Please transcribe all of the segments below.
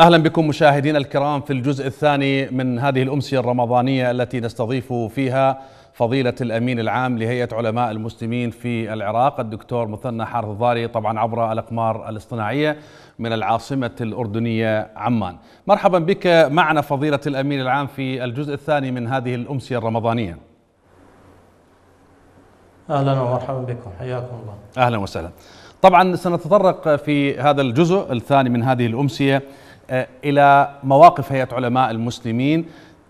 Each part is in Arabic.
اهلا بكم مشاهدينا الكرام في الجزء الثاني من هذه الامسيه الرمضانيه التي نستضيف فيها فضيله الامين العام لهيئه علماء المسلمين في العراق الدكتور مثنى حارث الضاري طبعا عبر الاقمار الاصطناعيه من العاصمه الاردنيه عمان. مرحبا بك معنا فضيله الامين العام في الجزء الثاني من هذه الامسيه الرمضانيه. اهلا ومرحبا بكم حياكم الله. اهلا وسهلا. طبعا سنتطرق في هذا الجزء الثاني من هذه الامسيه آه، الى مواقف هيئه علماء المسلمين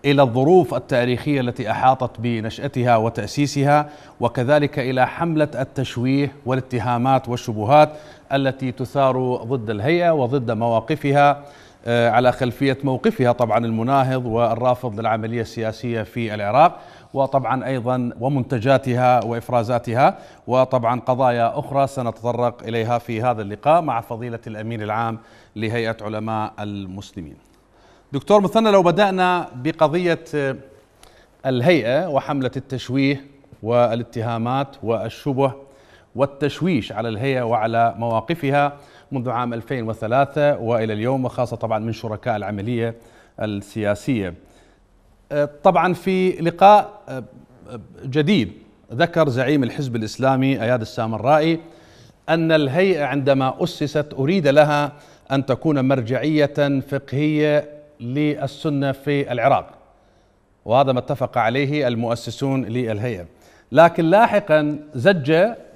الى الظروف التاريخيه التي احاطت بنشاتها وتاسيسها وكذلك الى حمله التشويه والاتهامات والشبهات التي تثار ضد الهيئه وضد مواقفها آه، على خلفيه موقفها طبعا المناهض والرافض للعمليه السياسيه في العراق وطبعا ايضا ومنتجاتها وافرازاتها وطبعا قضايا اخرى سنتطرق اليها في هذا اللقاء مع فضيله الامين العام لهيئة علماء المسلمين دكتور مثنى لو بدأنا بقضية آه، الهيئة وحملة التشويه والاتهامات والشبه والتشويش على الهيئة وعلى مواقفها منذ عام 2003 وإلى اليوم وخاصة طبعا من شركاء العملية السياسية آه، طبعا في لقاء آه، جديد ذكر زعيم الحزب الإسلامي أياد السامرائي أن الهيئة عندما أسست أريد لها أن تكون مرجعية فقهية للسنة في العراق وهذا ما اتفق عليه المؤسسون للهيئة لكن لاحقا زج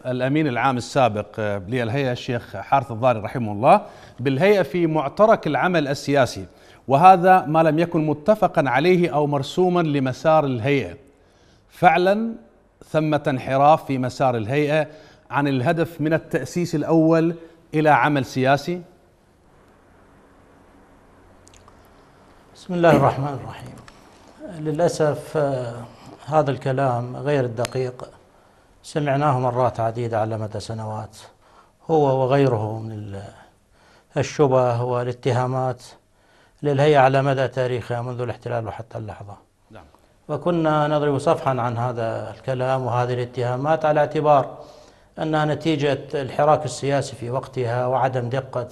الأمين العام السابق للهيئة الشيخ حارث الضاري رحمه الله بالهيئة في معترك العمل السياسي وهذا ما لم يكن متفقا عليه أو مرسوما لمسار الهيئة فعلا ثمة انحراف في مسار الهيئة عن الهدف من التأسيس الأول إلى عمل سياسي؟ بسم الله الرحمن الرحيم للأسف آه، هذا الكلام غير الدقيق سمعناه مرات عديدة على مدى سنوات هو وغيره من الشبه والاتهامات للهيئة على مدى تاريخها منذ الاحتلال وحتى اللحظة نعم. وكنا نضرب صفحا عن هذا الكلام وهذه الاتهامات على اعتبار أنها نتيجة الحراك السياسي في وقتها وعدم دقة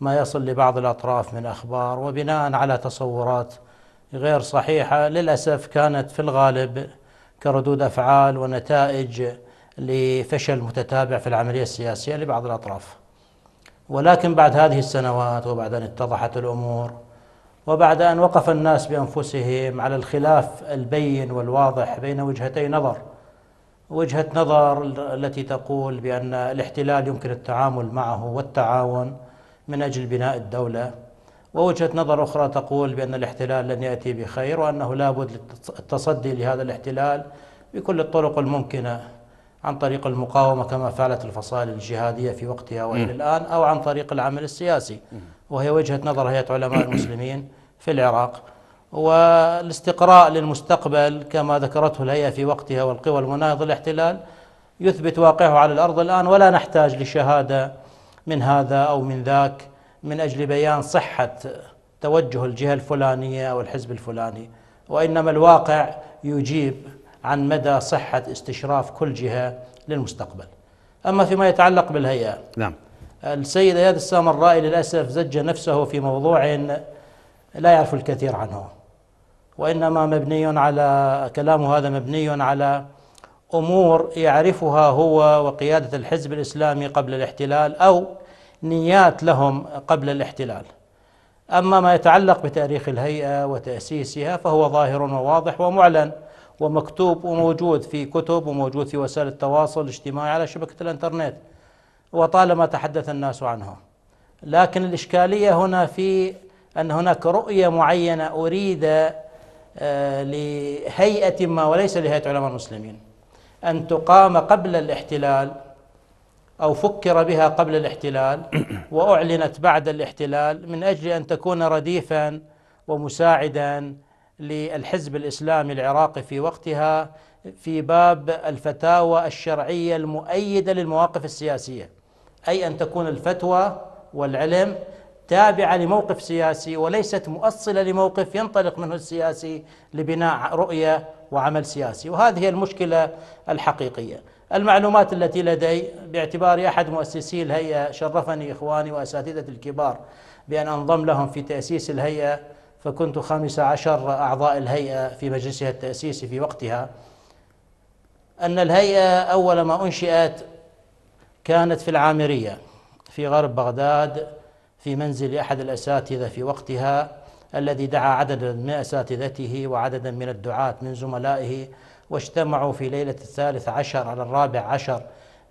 ما يصل لبعض الأطراف من أخبار وبناء على تصورات غير صحيحة للأسف كانت في الغالب كردود أفعال ونتائج لفشل متتابع في العملية السياسية لبعض الأطراف ولكن بعد هذه السنوات وبعد أن اتضحت الأمور وبعد أن وقف الناس بأنفسهم على الخلاف البين والواضح بين وجهتي نظر وجهة نظر التي تقول بأن الاحتلال يمكن التعامل معه والتعاون من أجل بناء الدولة ووجهة نظر أخرى تقول بأن الاحتلال لن يأتي بخير وأنه لابد التصدي لهذا الاحتلال بكل الطرق الممكنة عن طريق المقاومة كما فعلت الفصائل الجهادية في وقتها وإلى الآن أو عن طريق العمل السياسي وهي وجهة نظر هيئة علماء المسلمين في العراق والاستقراء للمستقبل كما ذكرته الهيئة في وقتها والقوى المناهضة للاحتلال يثبت واقعه على الأرض الآن ولا نحتاج لشهادة من هذا أو من ذاك من أجل بيان صحة توجه الجهة الفلانية أو الحزب الفلاني وإنما الواقع يجيب عن مدى صحة استشراف كل جهة للمستقبل أما فيما يتعلق بالهيئة نعم السيد اياد السامر الرائي للاسف زج نفسه في موضوع لا يعرف الكثير عنه وإنما مبني على كلامه هذا مبني على أمور يعرفها هو وقيادة الحزب الإسلامي قبل الاحتلال أو نيات لهم قبل الاحتلال أما ما يتعلق بتاريخ الهيئة وتأسيسها فهو ظاهر وواضح ومعلن ومكتوب وموجود في كتب وموجود في وسائل التواصل الاجتماعي على شبكة الانترنت وطالما تحدث الناس عنه لكن الإشكالية هنا في أن هناك رؤية معينة أريد آه، لهيئة ما وليس لهيئة علماء المسلمين أن تقام قبل الاحتلال أو فكر بها قبل الاحتلال وأعلنت بعد الاحتلال من أجل أن تكون رديفا ومساعدا للحزب الإسلامي العراقي في وقتها في باب الفتاوى الشرعية المؤيدة للمواقف السياسية أي أن تكون الفتوى والعلم تابعه لموقف سياسي وليست مؤصله لموقف ينطلق منه السياسي لبناء رؤيه وعمل سياسي وهذه هي المشكله الحقيقيه. المعلومات التي لدي باعتباري احد مؤسسي الهيئه شرفني اخواني واساتذه الكبار بان انضم لهم في تاسيس الهيئه فكنت خامس عشر اعضاء الهيئه في مجلسها التاسيسي في وقتها. ان الهيئه اول ما انشئت كانت في العامريه في غرب بغداد في منزل أحد الأساتذة في وقتها الذي دعا عددا من أساتذته وعددا من الدعاة من زملائه واجتمعوا في ليلة الثالث عشر على الرابع عشر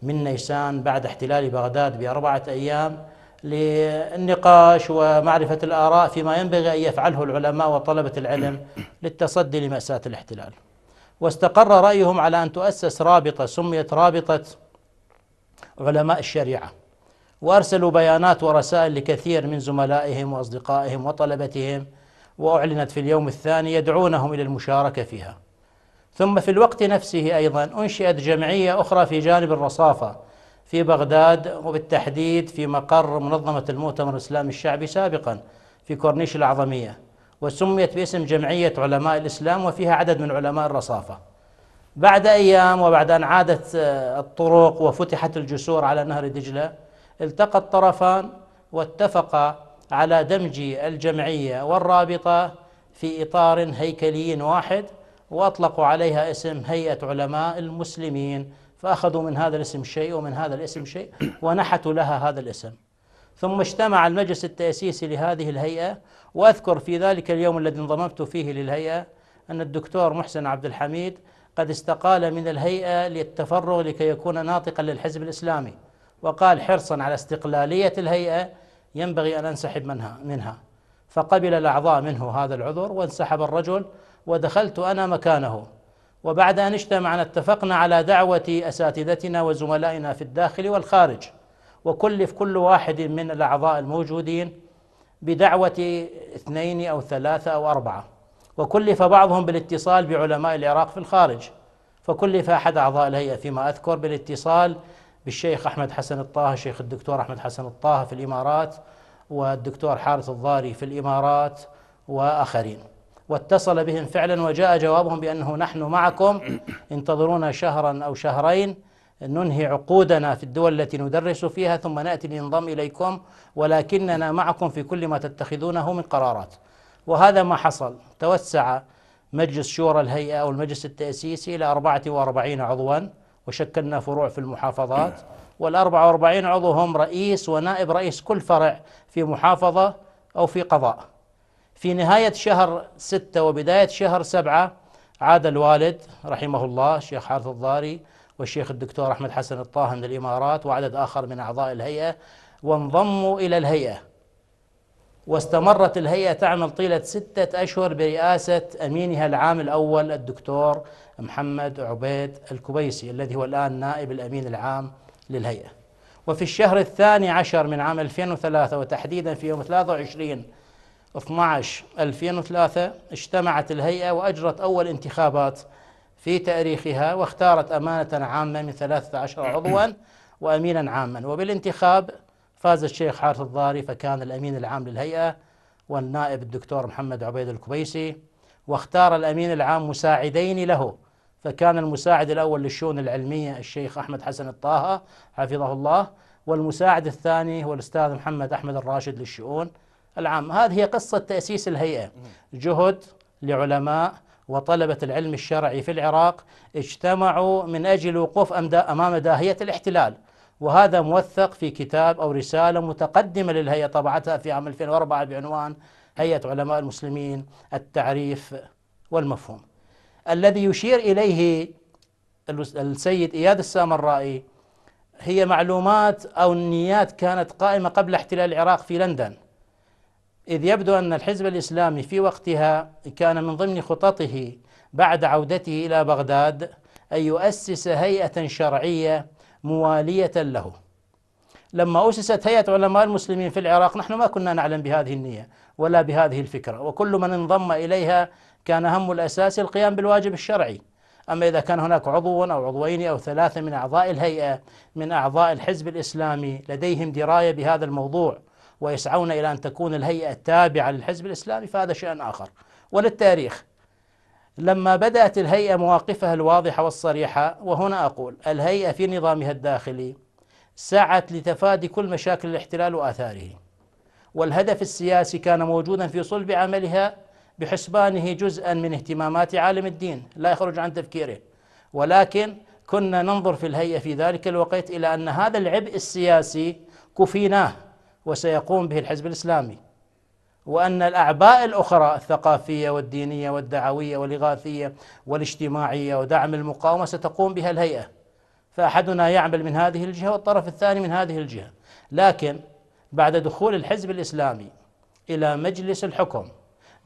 من نيسان بعد احتلال بغداد بأربعة أيام للنقاش ومعرفة الآراء فيما ينبغي أن يفعله العلماء وطلبة العلم للتصدي لمأساة الاحتلال واستقر رأيهم على أن تؤسس رابطة سميت رابطة علماء الشريعة وارسلوا بيانات ورسائل لكثير من زملائهم واصدقائهم وطلبتهم واعلنت في اليوم الثاني يدعونهم الى المشاركه فيها. ثم في الوقت نفسه ايضا انشئت جمعيه اخرى في جانب الرصافه في بغداد وبالتحديد في مقر منظمه المؤتمر الاسلامي الشعبي سابقا في كورنيش العظميه وسميت باسم جمعيه علماء الاسلام وفيها عدد من علماء الرصافه. بعد ايام وبعد ان عادت آه، الطرق وفتحت الجسور على نهر دجله التقى الطرفان واتفقا على دمج الجمعية والرابطة في إطار هيكلي واحد وأطلقوا عليها اسم هيئة علماء المسلمين فأخذوا من هذا الاسم شيء ومن هذا الاسم شيء ونحتوا لها هذا الاسم ثم اجتمع المجلس التأسيسي لهذه الهيئة وأذكر في ذلك اليوم الذي انضممت فيه للهيئة أن الدكتور محسن عبد الحميد قد استقال من الهيئة للتفرغ لكي يكون ناطقا للحزب الإسلامي وقال حرصا على استقلالية الهيئة ينبغي أن أنسحب منها, منها فقبل الأعضاء منه هذا العذر وانسحب الرجل ودخلت أنا مكانه وبعد أن اجتمعنا اتفقنا على دعوة أساتذتنا وزملائنا في الداخل والخارج وكلف كل واحد من الأعضاء الموجودين بدعوة اثنين أو ثلاثة أو أربعة وكلف بعضهم بالاتصال بعلماء العراق في الخارج فكلف أحد أعضاء الهيئة فيما أذكر بالاتصال بالشيخ أحمد حسن الطاه الشيخ الدكتور أحمد حسن الطاه في الإمارات والدكتور حارث الضاري في الإمارات وآخرين واتصل بهم فعلا وجاء جوابهم بأنه نحن معكم انتظرونا شهرا أو شهرين ننهي عقودنا في الدول التي ندرس فيها ثم نأتي لننضم إليكم ولكننا معكم في كل ما تتخذونه من قرارات وهذا ما حصل توسع مجلس شورى الهيئة أو المجلس التأسيسي إلى 44 عضوا وشكلنا فروع في المحافظات وال وأربعين عضو هم رئيس ونائب رئيس كل فرع في محافظة أو في قضاء في نهاية شهر ستة وبداية شهر سبعة عاد الوالد رحمه الله الشيخ حارث الضاري والشيخ الدكتور أحمد حسن الطاهن من الإمارات وعدد آخر من أعضاء الهيئة وانضموا إلى الهيئة واستمرت الهيئة تعمل طيلة ستة أشهر برئاسة أمينها العام الأول الدكتور محمد عبيد الكبيسي الذي هو الآن نائب الأمين العام للهيئة وفي الشهر الثاني عشر من عام 2003 وتحديدا في يوم 23 12 2003 اجتمعت الهيئة وأجرت أول انتخابات في تاريخها واختارت أمانة عامة من 13 عضوا وأمينا عاما وبالانتخاب فاز الشيخ حارث الضاري فكان الأمين العام للهيئة والنائب الدكتور محمد عبيد الكبيسي واختار الأمين العام مساعدين له فكان المساعد الأول للشؤون العلمية الشيخ أحمد حسن الطاهة حفظه الله والمساعد الثاني هو الأستاذ محمد أحمد الراشد للشؤون العام هذه هي قصة تأسيس الهيئة جهد لعلماء وطلبة العلم الشرعي في العراق اجتمعوا من أجل وقوف أمام داهية الاحتلال وهذا موثق في كتاب أو رسالة متقدمة للهيئة طبعتها في عام 2004 بعنوان هيئة علماء المسلمين التعريف والمفهوم الذي يشير إليه السيد إياد السامرائي هي معلومات أو نيات كانت قائمة قبل احتلال العراق في لندن إذ يبدو أن الحزب الإسلامي في وقتها كان من ضمن خططه بعد عودته إلى بغداد أن يؤسس هيئة شرعية موالية له لما أسست هيئة علماء المسلمين في العراق نحن ما كنا نعلم بهذه النية ولا بهذه الفكرة وكل من انضم إليها كان هم الأساس القيام بالواجب الشرعي أما إذا كان هناك عضو أو عضوين أو ثلاثة من أعضاء الهيئة من أعضاء الحزب الإسلامي لديهم دراية بهذا الموضوع ويسعون إلى أن تكون الهيئة تابعة للحزب الإسلامي فهذا شأن آخر وللتاريخ لما بدأت الهيئة مواقفها الواضحة والصريحة وهنا أقول الهيئة في نظامها الداخلي سعت لتفادي كل مشاكل الاحتلال وآثاره والهدف السياسي كان موجودا في صلب عملها بحسبانه جزءا من اهتمامات عالم الدين لا يخرج عن تفكيره ولكن كنا ننظر في الهيئة في ذلك الوقت إلى أن هذا العبء السياسي كفيناه وسيقوم به الحزب الإسلامي وأن الأعباء الأخرى الثقافية والدينية والدعوية والإغاثية والاجتماعية ودعم المقاومة ستقوم بها الهيئة فأحدنا يعمل من هذه الجهة والطرف الثاني من هذه الجهة لكن بعد دخول الحزب الإسلامي إلى مجلس الحكم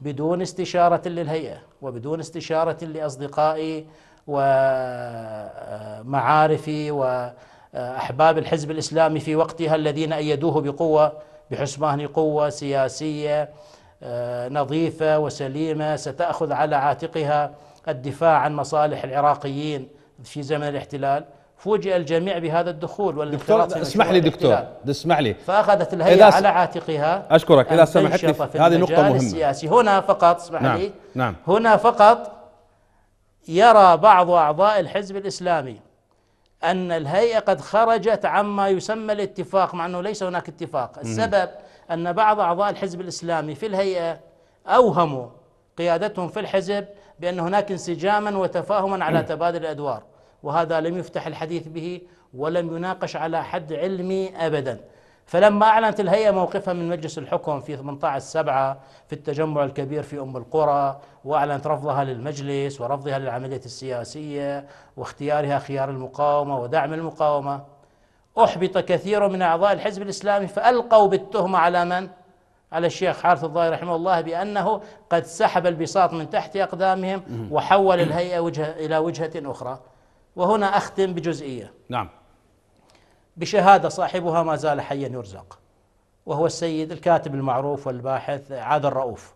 بدون استشارة للهيئة وبدون استشارة لأصدقائي ومعارفي وأحباب الحزب الإسلامي في وقتها الذين أيدوه بقوة بحسبان قوه سياسيه آه، نظيفه وسليمه ستاخذ على عاتقها الدفاع عن مصالح العراقيين في زمن الاحتلال فوجئ الجميع بهذا الدخول دكتور اسمح لي دكتور اسمح لي فاخذت الهيئه على عاتقها اشكرك اذا سمحت لي هذه نقطه مهمه السياسي هنا فقط اسمح نعم لي نعم هنا فقط يرى بعض اعضاء الحزب الاسلامي أن الهيئة قد خرجت عما يسمى الاتفاق مع أنه ليس هناك اتفاق السبب أن بعض أعضاء الحزب الإسلامي في الهيئة أوهموا قيادتهم في الحزب بأن هناك انسجاما وتفاهما على تبادل الأدوار وهذا لم يفتح الحديث به ولم يناقش على حد علمي أبدا فلما أعلنت الهيئة موقفها من مجلس الحكم في 18 سبعة في التجمع الكبير في أم القرى وأعلنت رفضها للمجلس ورفضها للعملية السياسية واختيارها خيار المقاومة ودعم المقاومة أحبط كثير من أعضاء الحزب الإسلامي فألقوا بالتهمة على من؟ على الشيخ حارث الظاهر رحمه الله بأنه قد سحب البساط من تحت أقدامهم وحول الهيئة وجهة إلى وجهة أخرى وهنا أختم بجزئية نعم بشهاده صاحبها ما زال حيا يرزق وهو السيد الكاتب المعروف والباحث عادل رؤوف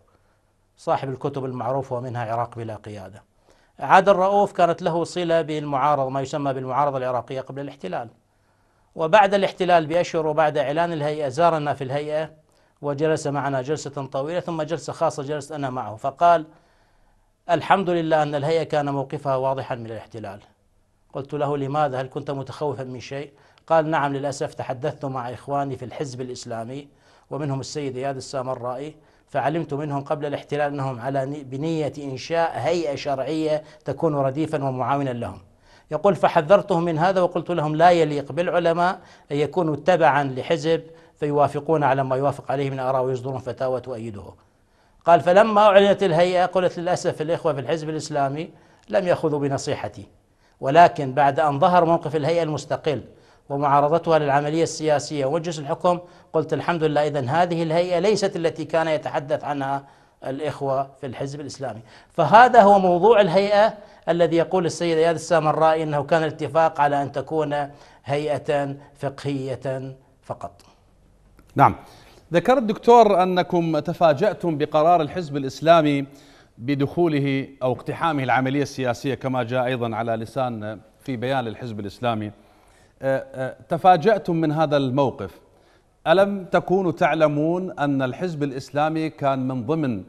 صاحب الكتب المعروفه ومنها عراق بلا قياده. عادل رؤوف كانت له صله بالمعارضه ما يسمى بالمعارضه العراقيه قبل الاحتلال. وبعد الاحتلال باشهر وبعد اعلان الهيئه زارنا في الهيئه وجلس معنا جلسه طويله ثم جلسه خاصه جلست انا معه فقال الحمد لله ان الهيئه كان موقفها واضحا من الاحتلال. قلت له لماذا هل كنت متخوفا من شيء؟ قال نعم للأسف تحدثت مع إخواني في الحزب الإسلامي ومنهم السيد إياد السامرائي فعلمت منهم قبل الاحتلال أنهم على بنية إنشاء هيئة شرعية تكون رديفا ومعاونا لهم يقول فحذرتهم من هذا وقلت لهم لا يليق بالعلماء أن يكونوا تبعا لحزب فيوافقون على ما يوافق عليه من آراء ويصدرون فتاوى تؤيده قال فلما أعلنت الهيئة قلت للأسف الإخوة في الحزب الإسلامي لم يأخذوا بنصيحتي ولكن بعد أن ظهر موقف الهيئة المستقل ومعارضتها للعملية السياسية ومجلس الحكم قلت الحمد لله إذا هذه الهيئة ليست التي كان يتحدث عنها الإخوة في الحزب الإسلامي فهذا هو موضوع الهيئة الذي يقول السيد اياد السامرائي انه كان الاتفاق على ان تكون هيئه فقهيه فقط. نعم. ذكر الدكتور انكم تفاجاتم بقرار الحزب الاسلامي بدخوله او اقتحامه العمليه السياسيه كما جاء ايضا على لسان في بيان للحزب الاسلامي آه، آه، تفاجأتم من هذا الموقف ألم تكونوا تعلمون أن الحزب الإسلامي كان من ضمن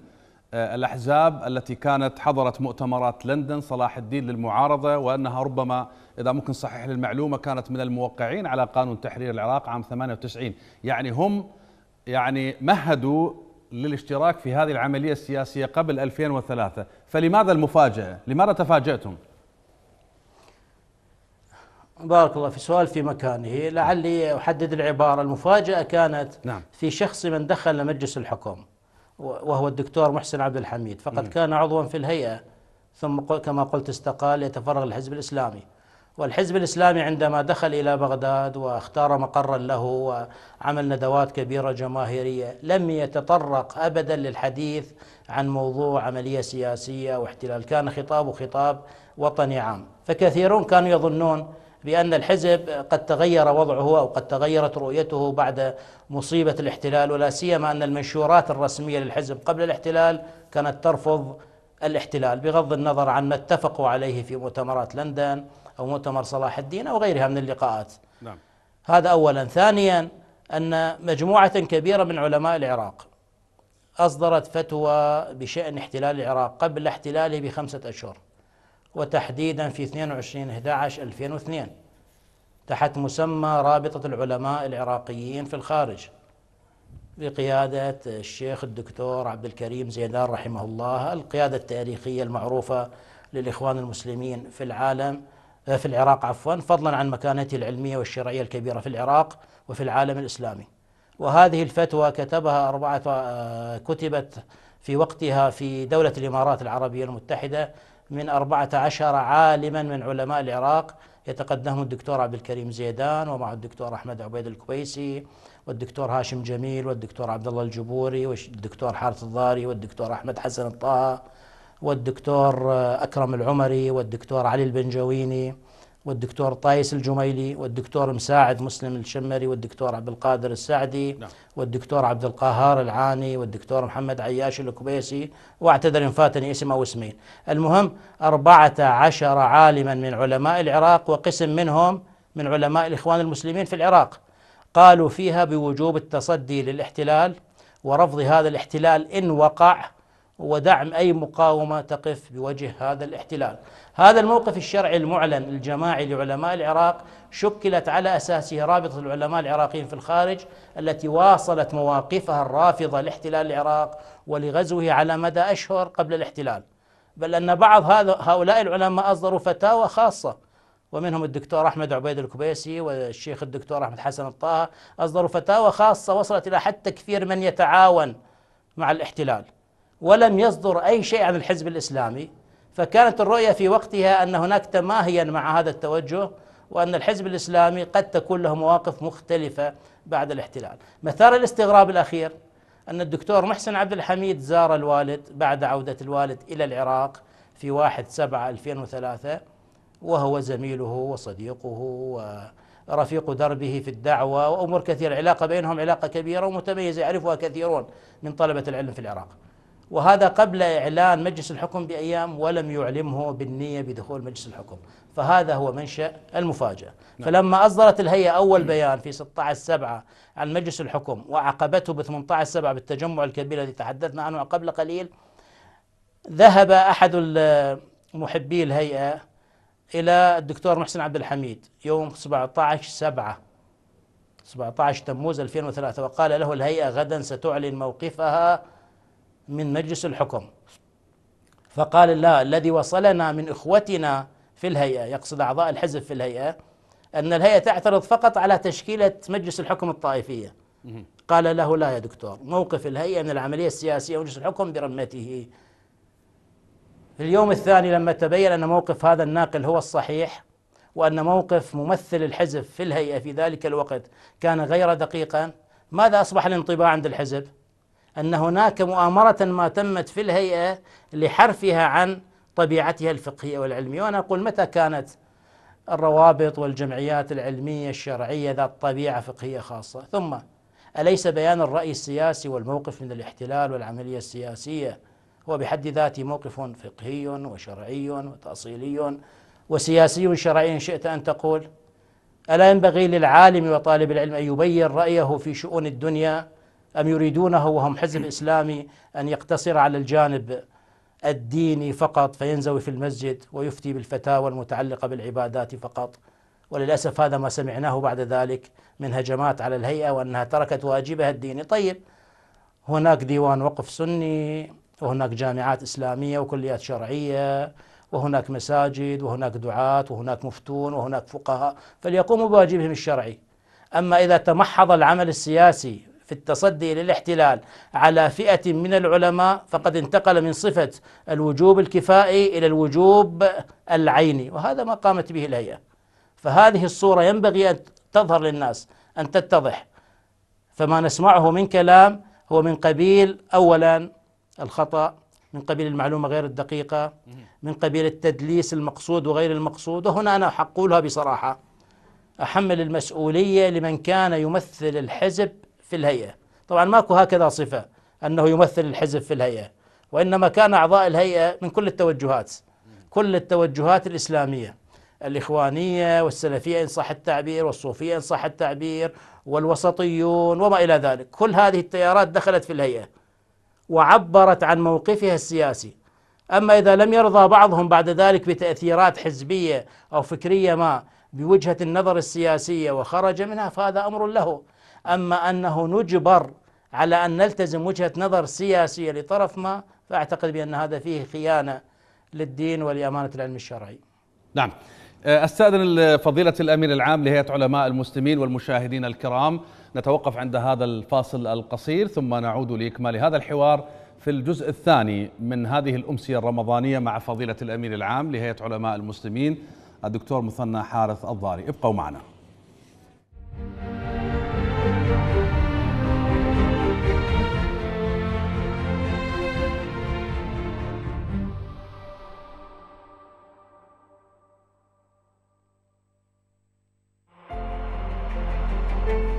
آه، الأحزاب التي كانت حضرت مؤتمرات لندن صلاح الدين للمعارضة وأنها ربما إذا ممكن صحيح للمعلومة كانت من الموقعين على قانون تحرير العراق عام 98 يعني هم يعني مهدوا للاشتراك في هذه العملية السياسية قبل 2003 فلماذا المفاجأة؟ لماذا تفاجأتم؟ بارك الله في سؤال في مكانه لعلي أحدد العبارة المفاجأة كانت نعم. في شخص من دخل مجلس الحكم وهو الدكتور محسن عبد الحميد فقد مم. نعم. كان عضوا في الهيئة ثم كما قلت استقال يتفرغ للحزب الإسلامي والحزب الإسلامي عندما دخل إلى بغداد واختار مقرا له وعمل ندوات كبيرة جماهيرية لم يتطرق أبدا للحديث عن موضوع عملية سياسية واحتلال كان خطابه خطاب وطني عام فكثيرون كانوا يظنون بأن الحزب قد تغير وضعه أو قد تغيرت رؤيته بعد مصيبة الاحتلال ولا سيما أن المنشورات الرسمية للحزب قبل الاحتلال كانت ترفض الاحتلال بغض النظر عن ما اتفقوا عليه في مؤتمرات لندن أو مؤتمر صلاح الدين أو غيرها من اللقاءات نعم. هذا أولا ثانيا أن مجموعة كبيرة من علماء العراق أصدرت فتوى بشأن احتلال العراق قبل احتلاله بخمسة أشهر وتحديدا في 22 11 2002 تحت مسمى رابطة العلماء العراقيين في الخارج بقيادة الشيخ الدكتور عبد الكريم زيدان رحمه الله القيادة التاريخية المعروفة للإخوان المسلمين في العالم آه، في العراق عفوا فضلا عن مكانته العلمية والشرعية الكبيرة في العراق وفي العالم الإسلامي وهذه الفتوى كتبها أربعة آه، كتبت في وقتها في دولة الإمارات العربية المتحدة من 14 عالما من علماء العراق يتقدمه الدكتور عبد الكريم زيدان ومعه الدكتور احمد عبيد الكويسي والدكتور هاشم جميل والدكتور عبد الله الجبوري والدكتور حارث الضاري والدكتور احمد حسن الطه والدكتور اكرم العمري والدكتور علي البنجويني والدكتور طايس الجميلي والدكتور مساعد مسلم الشمري والدكتور عبد القادر السعدي نعم. والدكتور عبد القهار العاني والدكتور محمد عياش الكبيسي واعتذر إن فاتني اسم أو اسمين المهم أربعة عشر عالما من علماء العراق وقسم منهم من علماء الإخوان المسلمين في العراق قالوا فيها بوجوب التصدي للاحتلال ورفض هذا الاحتلال إن وقع ودعم أي مقاومة تقف بوجه هذا الاحتلال هذا الموقف الشرعي المعلن الجماعي لعلماء العراق شكلت على اساسه رابطه العلماء العراقيين في الخارج التي واصلت مواقفها الرافضه لاحتلال العراق ولغزوه على مدى اشهر قبل الاحتلال بل ان بعض هؤلاء العلماء اصدروا فتاوى خاصه ومنهم الدكتور احمد عبيد الكبيسي والشيخ الدكتور احمد حسن الطه اصدروا فتاوى خاصه وصلت الى حد تكفير من يتعاون مع الاحتلال ولم يصدر اي شيء عن الحزب الاسلامي فكانت الرؤية في وقتها أن هناك تماهيا مع هذا التوجه وأن الحزب الإسلامي قد تكون له مواقف مختلفة بعد الاحتلال مثار الاستغراب الأخير أن الدكتور محسن عبد الحميد زار الوالد بعد عودة الوالد إلى العراق في 1 7 2003 وهو زميله وصديقه ورفيق دربه في الدعوة وأمور كثيرة العلاقة بينهم علاقة كبيرة ومتميزة يعرفها كثيرون من طلبة العلم في العراق وهذا قبل إعلان مجلس الحكم بأيام ولم يعلمه بالنية بدخول مجلس الحكم فهذا هو منشأ المفاجأة نعم. فلما أصدرت الهيئة أول بيان في 16 سبعة عن مجلس الحكم وعقبته ب 18 سبعة بالتجمع الكبير الذي تحدثنا عنه قبل قليل ذهب أحد محبي الهيئة إلى الدكتور محسن عبد الحميد يوم 17 سبعة 17 تموز 2003 وقال له الهيئة غدا ستعلن موقفها من مجلس الحكم فقال لا الذي وصلنا من إخوتنا في الهيئة يقصد أعضاء الحزب في الهيئة أن الهيئة تعترض فقط على تشكيلة مجلس الحكم الطائفية قال له لا يا دكتور موقف الهيئة من العملية السياسية ومجلس الحكم برمته في اليوم الثاني لما تبين أن موقف هذا الناقل هو الصحيح وأن موقف ممثل الحزب في الهيئة في ذلك الوقت كان غير دقيقا ماذا أصبح الانطباع عند الحزب؟ أن هناك مؤامرة ما تمت في الهيئة لحرفها عن طبيعتها الفقهية والعلمية وأنا أقول متى كانت الروابط والجمعيات العلمية الشرعية ذات طبيعة فقهية خاصة ثم أليس بيان الرأي السياسي والموقف من الاحتلال والعملية السياسية هو بحد ذاته موقف فقهي وشرعي وتأصيلي وسياسي شرعي إن شئت أن تقول ألا ينبغي للعالم وطالب العلم أن يبين رأيه في شؤون الدنيا أم يريدونه وهم حزب إسلامي أن يقتصر على الجانب الديني فقط فينزوي في المسجد ويفتي بالفتاوى المتعلقة بالعبادات فقط وللأسف هذا ما سمعناه بعد ذلك من هجمات على الهيئة وأنها تركت واجبها الديني طيب هناك ديوان وقف سني وهناك جامعات إسلامية وكليات شرعية وهناك مساجد وهناك دعاة وهناك مفتون وهناك فقهاء فليقوموا بواجبهم الشرعي أما إذا تمحض العمل السياسي في التصدي للاحتلال على فئة من العلماء فقد انتقل من صفة الوجوب الكفائي إلى الوجوب العيني وهذا ما قامت به الهيئة فهذه الصورة ينبغي أن تظهر للناس أن تتضح فما نسمعه من كلام هو من قبيل أولا الخطأ من قبيل المعلومة غير الدقيقة من قبيل التدليس المقصود وغير المقصود وهنا أنا أقولها بصراحة أحمل المسؤولية لمن كان يمثل الحزب في الهيئة طبعا ماكو هكذا صفة أنه يمثل الحزب في الهيئة وإنما كان أعضاء الهيئة من كل التوجهات كل التوجهات الإسلامية الإخوانية والسلفية إن صح التعبير والصوفية إن صح التعبير والوسطيون وما إلى ذلك كل هذه التيارات دخلت في الهيئة وعبرت عن موقفها السياسي أما إذا لم يرضى بعضهم بعد ذلك بتأثيرات حزبية أو فكرية ما بوجهة النظر السياسية وخرج منها فهذا أمر له أما أنه نجبر على أن نلتزم وجهة نظر سياسية لطرف ما فأعتقد بأن هذا فيه خيانة للدين ولأمانة العلم الشرعي نعم آه، استاذن فضيله الامين العام لهيئه علماء المسلمين والمشاهدين الكرام نتوقف عند هذا الفاصل القصير ثم نعود لاكمال هذا الحوار في الجزء الثاني من هذه الامسيه الرمضانيه مع فضيله الامين العام لهيئه علماء المسلمين الدكتور مثنى حارث الضاري ابقوا معنا.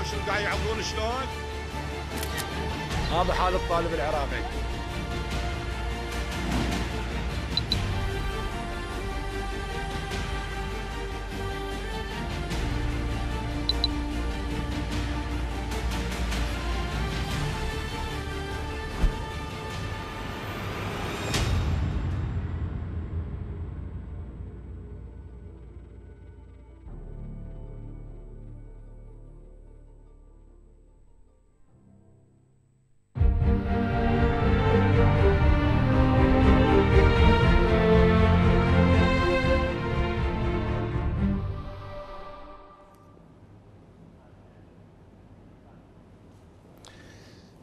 وشنو قاعد يعبرون شلون هذا حال الطالب العراقي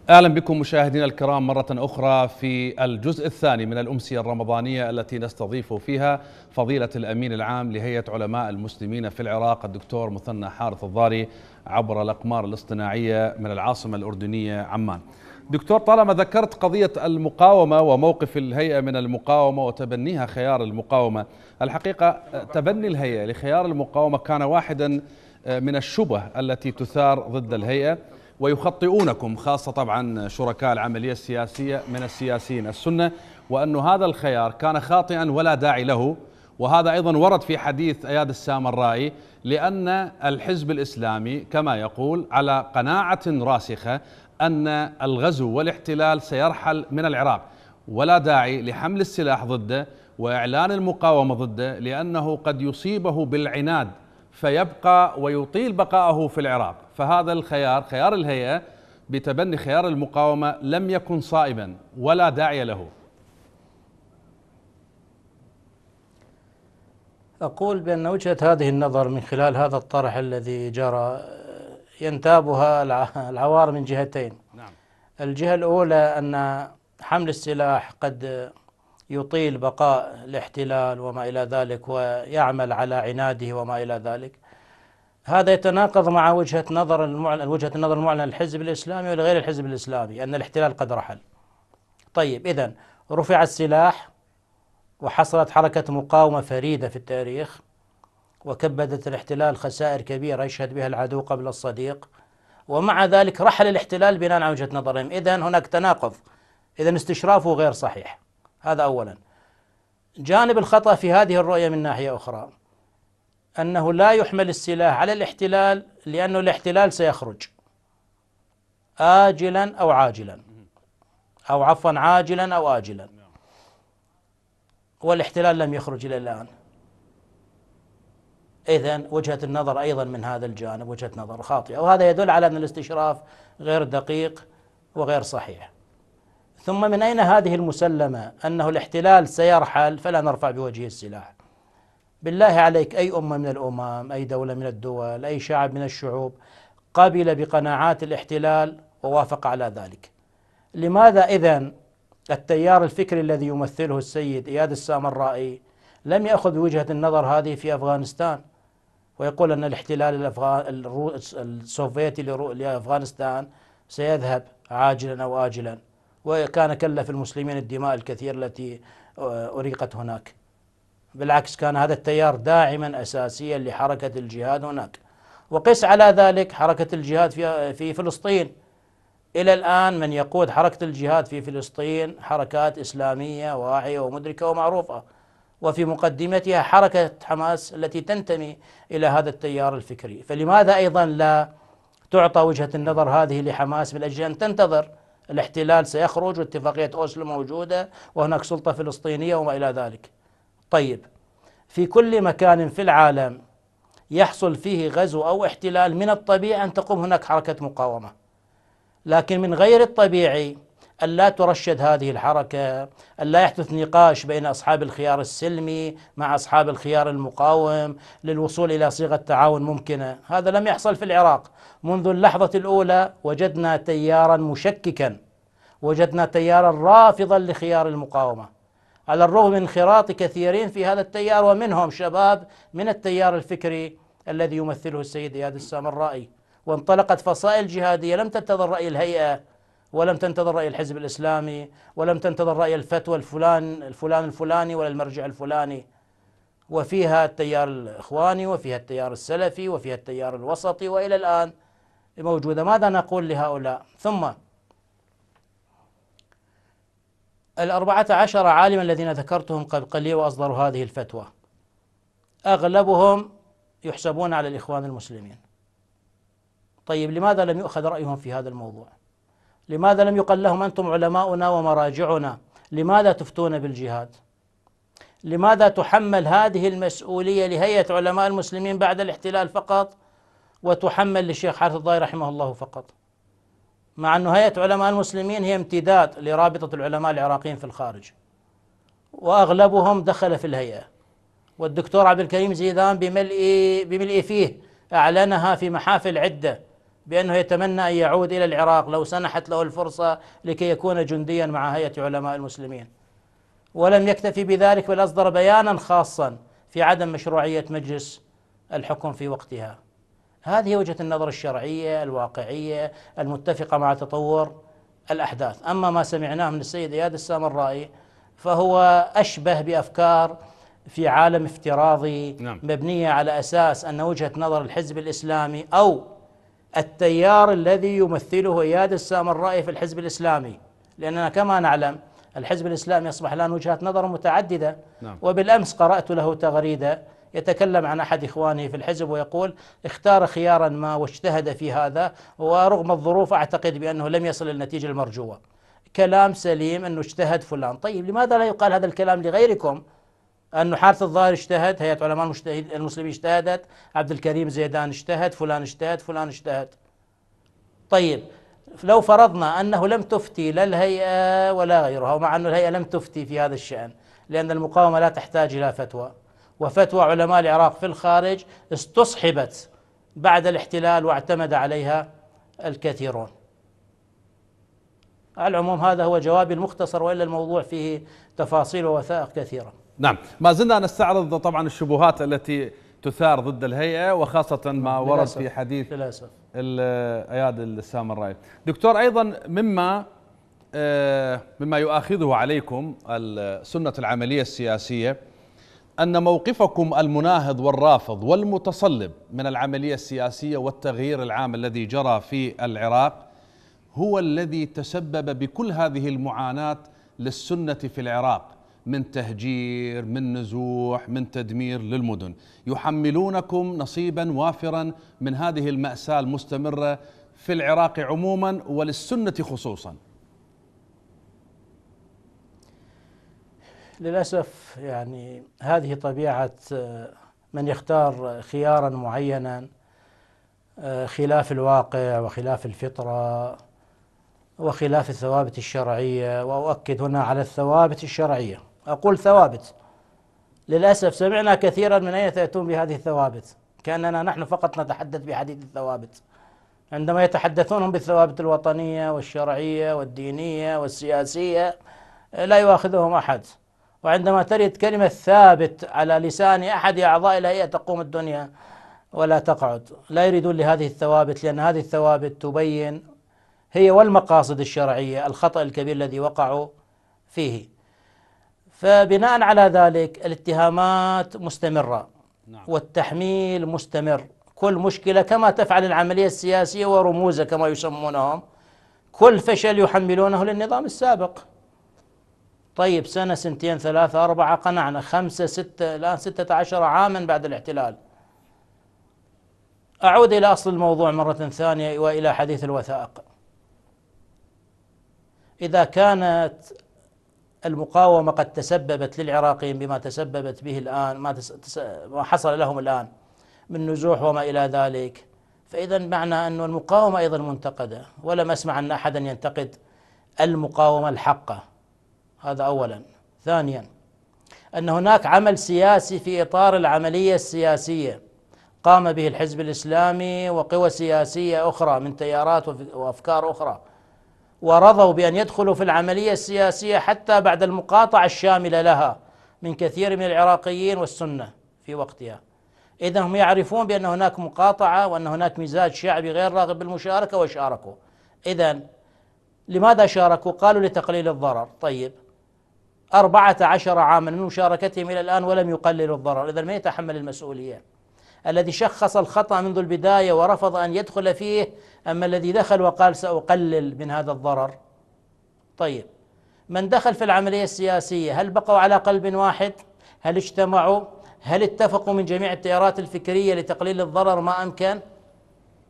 اهلا بكم مشاهدينا الكرام مره اخرى في الجزء الثاني من الامسيه الرمضانيه التي نستضيف فيها فضيله الامين العام لهيئه علماء المسلمين في العراق الدكتور مثنى حارث الضاري عبر الاقمار الاصطناعيه من العاصمه الاردنيه عمان. دكتور طالما ذكرت قضيه المقاومه وموقف الهيئه من المقاومه وتبنيها خيار المقاومه، الحقيقه تبني الهيئه لخيار المقاومه كان واحدا آه، من الشبه التي تثار ضد الهيئه ويخطئونكم خاصة طبعا شركاء العملية السياسية من السياسيين السنة وأن هذا الخيار كان خاطئا ولا داعي له وهذا أيضا ورد في حديث أياد السامرائي لأن الحزب الإسلامي كما يقول على قناعة راسخة أن الغزو والاحتلال سيرحل من العراق ولا داعي لحمل السلاح ضده وإعلان المقاومة ضده لأنه قد يصيبه بالعناد فيبقى ويطيل بقاءه في العراق فهذا الخيار خيار الهيئة بتبني خيار المقاومة لم يكن صائبا ولا داعي له أقول بأن وجهة هذه النظر من خلال هذا الطرح الذي جرى آه، ينتابها العوار من جهتين نعم. الجهة الأولى أن حمل السلاح قد يطيل بقاء الاحتلال وما إلى ذلك ويعمل على عناده وما إلى ذلك هذا يتناقض مع وجهة نظر المعلن وجهة النظر المعلنة للحزب الإسلامي ولغير الحزب الإسلامي أن الاحتلال قد رحل طيب إذا رفع السلاح وحصلت حركة مقاومة فريدة في التاريخ وكبدت الاحتلال خسائر كبيرة يشهد بها العدو قبل الصديق ومع ذلك رحل الاحتلال بناء على وجهة نظرهم إذا هناك تناقض إذا استشرافه غير صحيح هذا أولا جانب الخطأ في هذه الرؤية من ناحية أخرى أنه لا يحمل السلاح على الاحتلال لأن الاحتلال سيخرج آجلا أو عاجلا أو عفوا عاجلا أو آجلا والاحتلال لم يخرج إلى الآن إذا وجهة النظر أيضا من هذا الجانب وجهة نظر خاطئة وهذا يدل على أن الاستشراف غير دقيق وغير صحيح ثم من أين هذه المسلمة أنه الاحتلال سيرحل فلا نرفع بوجهه السلاح بالله عليك أي أمة من الأمم أي دولة من الدول أي شعب من الشعوب قبل بقناعات الاحتلال ووافق على ذلك لماذا إذا التيار الفكري الذي يمثله السيد إياد السامرائي لم يأخذ وجهة النظر هذه في أفغانستان ويقول أن الاحتلال الأفغان السوفيتي لأفغانستان سيذهب عاجلا أو آجلا وكان كلف المسلمين الدماء الكثير التي آه، أريقت هناك بالعكس كان هذا التيار داعما أساسيا لحركة الجهاد هناك وقس على ذلك حركة الجهاد في, في فلسطين إلى الآن من يقود حركة الجهاد في فلسطين حركات إسلامية واعية ومدركة ومعروفة وفي مقدمتها حركة حماس التي تنتمي إلى هذا التيار الفكري فلماذا أيضا لا تعطى وجهة النظر هذه لحماس من أجل أن تنتظر الاحتلال سيخرج واتفاقية أوسلو موجودة وهناك سلطة فلسطينية وما إلى ذلك طيب في كل مكان في العالم يحصل فيه غزو أو احتلال من الطبيعي أن تقوم هناك حركة مقاومة لكن من غير الطبيعي ألا ترشد هذه الحركة ألا يحدث نقاش بين أصحاب الخيار السلمي مع أصحاب الخيار المقاوم للوصول إلى صيغة تعاون ممكنة هذا لم يحصل في العراق منذ اللحظة الأولى وجدنا تيارا مشككا وجدنا تيارا رافضا لخيار المقاومة على الرغم من انخراط كثيرين في هذا التيار ومنهم شباب من التيار الفكري الذي يمثله السيد إياد السامرائي وانطلقت فصائل جهادية لم تنتظر رأي الهيئة ولم تنتظر رأي الحزب الإسلامي ولم تنتظر رأي الفتوى الفلان الفلان الفلاني ولا المرجع الفلاني وفيها التيار الإخواني وفيها التيار السلفي وفيها التيار الوسطي وإلى الآن موجودة ماذا نقول لهؤلاء ثم الأربعة عشر عالما الذين ذكرتهم قبل قليل وأصدروا هذه الفتوى أغلبهم يحسبون على الإخوان المسلمين طيب لماذا لم يؤخذ رأيهم في هذا الموضوع لماذا لم يقل لهم أنتم علماؤنا ومراجعنا لماذا تفتون بالجهاد لماذا تحمل هذه المسؤولية لهيئة علماء المسلمين بعد الاحتلال فقط وتحمل للشيخ حارث الضاي رحمه الله فقط مع أن هيئة علماء المسلمين هي امتداد لرابطة العلماء العراقيين في الخارج وأغلبهم دخل في الهيئة والدكتور عبد الكريم زيدان بملء بملء فيه أعلنها في محافل عدة بأنه يتمنى أن يعود إلى العراق لو سنحت له الفرصة لكي يكون جنديا مع هيئة علماء المسلمين ولم يكتفي بذلك بل أصدر بيانا خاصا في عدم مشروعية مجلس الحكم في وقتها هذه وجهة النظر الشرعية الواقعية المتفقة مع تطور الأحداث أما ما سمعناه من السيد إياد السامرائي فهو أشبه بأفكار في عالم افتراضي نعم. مبنية على أساس أن وجهة نظر الحزب الإسلامي أو التيار الذي يمثله إياد السامرائي في الحزب الإسلامي لأننا كما نعلم الحزب الإسلامي أصبح الآن وجهات نظر متعددة نعم. وبالأمس قرأت له تغريدة يتكلم عن احد اخوانه في الحزب ويقول اختار خيارا ما واجتهد في هذا ورغم الظروف اعتقد بانه لم يصل للنتيجه المرجوه. كلام سليم انه اجتهد فلان، طيب لماذا لا يقال هذا الكلام لغيركم؟ أن حارث الظاهر اجتهد هيئة علماء المسلمين اجتهدت عبد الكريم زيدان اجتهد فلان اجتهد فلان اجتهد طيب لو فرضنا أنه لم تفتي لا الهيئة ولا غيرها ومع أن الهيئة لم تفتي في هذا الشأن لأن المقاومة لا تحتاج إلى فتوى وفتوى علماء العراق في الخارج استصحبت بعد الاحتلال واعتمد عليها الكثيرون على العموم هذا هو جوابي المختصر والا الموضوع فيه تفاصيل ووثائق كثيره. نعم، ما زلنا نستعرض طبعا الشبهات التي تثار ضد الهيئه وخاصه ما نعم، ورد في حديث للاسف اياد السامرائي دكتور ايضا مما آه، مما يؤاخذه عليكم سنه العمليه السياسيه أن موقفكم المناهض والرافض والمتصلب من العملية السياسية والتغيير العام الذي جرى في العراق هو الذي تسبب بكل هذه المعاناة للسنة في العراق من تهجير من نزوح من تدمير للمدن يحملونكم نصيبا وافرا من هذه المأساة المستمرة في العراق عموما وللسنة خصوصا للأسف يعني هذه طبيعة آه، من يختار خيارا معينا آه، خلاف الواقع وخلاف الفطرة وخلاف الثوابت الشرعية وأؤكد هنا على الثوابت الشرعية أقول ثوابت للأسف سمعنا كثيرا من أين تأتون بهذه الثوابت كأننا نحن فقط نتحدث بحديث الثوابت عندما يتحدثون بالثوابت الوطنية والشرعية والدينية والسياسية لا يؤاخذهم أحد وعندما ترد كلمة ثابت على لسان أحد أعضاء الهيئة تقوم الدنيا ولا تقعد لا يريدون لهذه الثوابت لأن هذه الثوابت تبين هي والمقاصد الشرعية الخطأ الكبير الذي وقعوا فيه فبناء على ذلك الاتهامات مستمرة نعم. والتحميل مستمر كل مشكلة كما تفعل العملية السياسية ورموزه كما يسمونهم كل فشل يحملونه للنظام السابق طيب سنة سنتين ثلاثة أربعة قنعنا خمسة ستة الآن ستة عشر عاما بعد الاحتلال أعود إلى أصل الموضوع مرة ثانية وإلى حديث الوثائق إذا كانت المقاومة قد تسببت للعراقيين بما تسببت به الآن ما, تس... تس... ما حصل لهم الآن من نزوح وما إلى ذلك فإذا معنى أن المقاومة أيضا منتقدة ولم أسمع أن أحدا ينتقد المقاومة الحقة هذا اولا ثانيا ان هناك عمل سياسي في اطار العمليه السياسيه قام به الحزب الاسلامي وقوى سياسيه اخرى من تيارات وافكار اخرى ورضوا بان يدخلوا في العمليه السياسيه حتى بعد المقاطعه الشامله لها من كثير من العراقيين والسنه في وقتها اذا هم يعرفون بان هناك مقاطعه وان هناك مزاج شعبي غير راغب بالمشاركه وشاركوا اذا لماذا شاركوا؟ قالوا لتقليل الضرر، طيب أربعة عشر عاما من مشاركتهم إلى الآن ولم يقللوا الضرر إذا من يتحمل المسؤولية الذي شخص الخطأ منذ البداية ورفض أن يدخل فيه أما الذي دخل وقال سأقلل من هذا الضرر طيب من دخل في العملية السياسية هل بقوا على قلب واحد هل اجتمعوا هل اتفقوا من جميع التيارات الفكرية لتقليل الضرر ما أمكن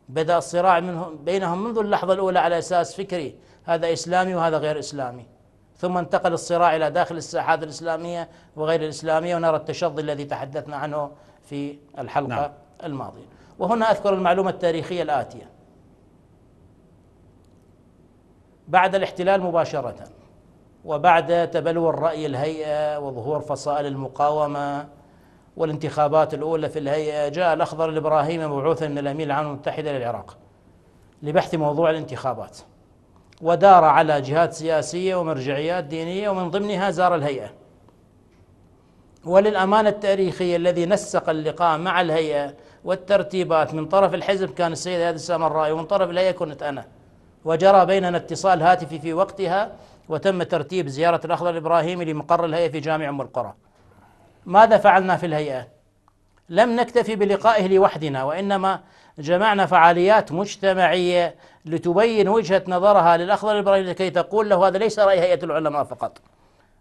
بدأ الصراع منهم بينهم منذ اللحظة الأولى على أساس فكري هذا إسلامي وهذا غير إسلامي ثم انتقل الصراع إلى داخل الساحات الإسلامية وغير الإسلامية ونرى التشظي الذي تحدثنا عنه في الحلقة نعم. الماضية وهنا أذكر المعلومة التاريخية الآتية بعد الاحتلال مباشرة وبعد تبلور رأي الهيئة وظهور فصائل المقاومة والانتخابات الأولى في الهيئة جاء الأخضر الإبراهيمي مبعوثا من الأمير العام المتحدة للعراق لبحث موضوع الانتخابات ودار على جهات سياسية ومرجعيات دينية ومن ضمنها زار الهيئة وللأمانة التاريخية الذي نسق اللقاء مع الهيئة والترتيبات من طرف الحزب كان السيد هادي السلام ومن طرف الهيئة كنت أنا وجرى بيننا اتصال هاتفي في وقتها وتم ترتيب زيارة الأخضر الإبراهيمي لمقر الهيئة في جامع أم القرى ماذا فعلنا في الهيئة؟ لم نكتفي بلقائه لوحدنا وإنما جمعنا فعاليات مجتمعية لتبين وجهة نظرها للأخضر الإبراهيمي لكي تقول له هذا ليس رأي هيئة العلماء فقط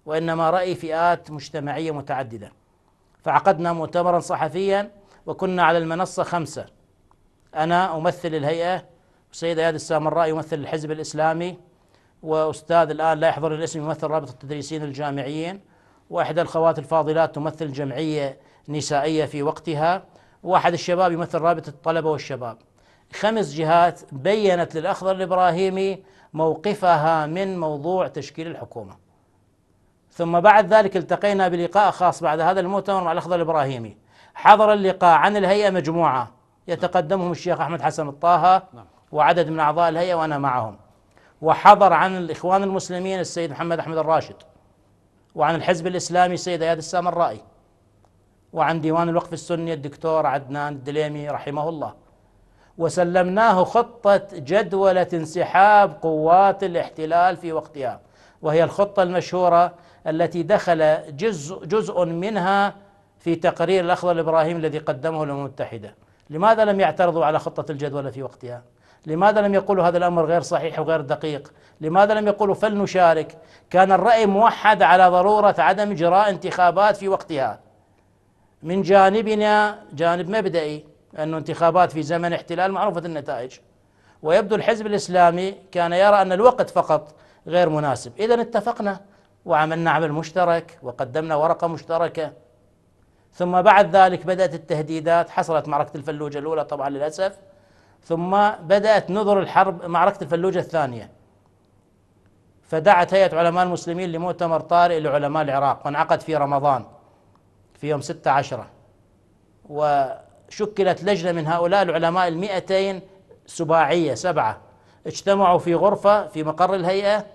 وإنما رأي فئات مجتمعية متعددة فعقدنا مؤتمرا صحفيا وكنا على المنصة خمسة أنا أمثل الهيئة السيد اياد السامراء يمثل الحزب الإسلامي وأستاذ الآن لا يحضر الاسم يمثل رابطة التدريسين الجامعيين وإحدى الخوات الفاضلات تمثل جمعية نسائية في وقتها واحد الشباب يمثل رابطة الطلبة والشباب خمس جهات بينت للأخضر الإبراهيمي موقفها من موضوع تشكيل الحكومة ثم بعد ذلك التقينا بلقاء خاص بعد هذا المؤتمر مع الأخضر الإبراهيمي حضر اللقاء عن الهيئة مجموعة يتقدمهم الشيخ أحمد حسن الطاها نعم. وعدد من أعضاء الهيئة وأنا معهم وحضر عن الإخوان المسلمين السيد محمد أحمد الراشد وعن الحزب الإسلامي السيد أياد السامرائي وعن ديوان الوقف السني الدكتور عدنان الدليمي رحمه الله وسلمناه خطة جدولة انسحاب قوات الاحتلال في وقتها وهي الخطة المشهورة التي دخل جزء, جزء منها في تقرير الأخضر الإبراهيم الذي قدمه الأمم المتحدة لماذا لم يعترضوا على خطة الجدولة في وقتها؟ لماذا لم يقولوا هذا الأمر غير صحيح وغير دقيق لماذا لم يقولوا فلنشارك كان الرأي موحد على ضرورة عدم إجراء انتخابات في وقتها من جانبنا جانب مبدئي لأنه انتخابات في زمن احتلال معروفة النتائج ويبدو الحزب الإسلامي كان يرى أن الوقت فقط غير مناسب إذا اتفقنا وعملنا عمل مشترك وقدمنا ورقة مشتركة ثم بعد ذلك بدأت التهديدات حصلت معركة الفلوجة الأولى طبعا للأسف ثم بدأت نظر الحرب معركة الفلوجة الثانية فدعت هيئة علماء المسلمين لمؤتمر طارئ لعلماء العراق وانعقد في رمضان في يوم ستة عشرة و شكلت لجنة من هؤلاء العلماء المئتين سباعية سبعة اجتمعوا في غرفة في مقر الهيئة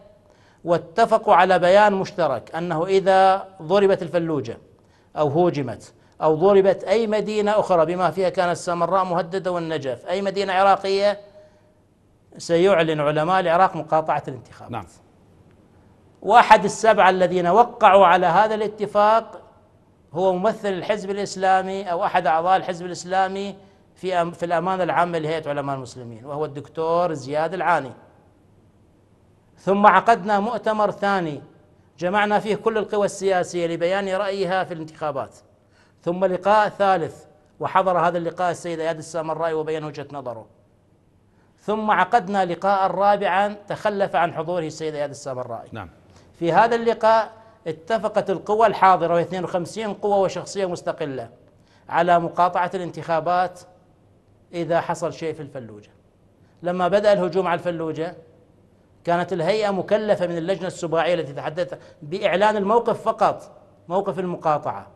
واتفقوا على بيان مشترك أنه إذا ضربت الفلوجة أو هوجمت أو ضربت أي مدينة أخرى بما فيها كانت السامراء مهددة والنجف أي مدينة عراقية سيعلن علماء العراق مقاطعة الانتخابات نعم. واحد السبعة الذين وقعوا على هذا الاتفاق هو ممثل الحزب الإسلامي أو أحد أعضاء الحزب الإسلامي في في الأمانة العامة لهيئة علماء المسلمين وهو الدكتور زياد العاني ثم عقدنا مؤتمر ثاني جمعنا فيه كل القوى السياسية لبيان رأيها في الانتخابات ثم لقاء ثالث وحضر هذا اللقاء السيد اياد السامرائي وبين وجهه نظره ثم عقدنا لقاء رابعا تخلف عن حضوره السيد اياد السامرائي نعم في هذا اللقاء اتفقت القوى الحاضرة وهي 52 قوة وشخصية مستقلة على مقاطعة الانتخابات إذا حصل شيء في الفلوجة لما بدأ الهجوم على الفلوجة كانت الهيئة مكلفة من اللجنة السباعية التي تحدثت بإعلان الموقف فقط موقف المقاطعة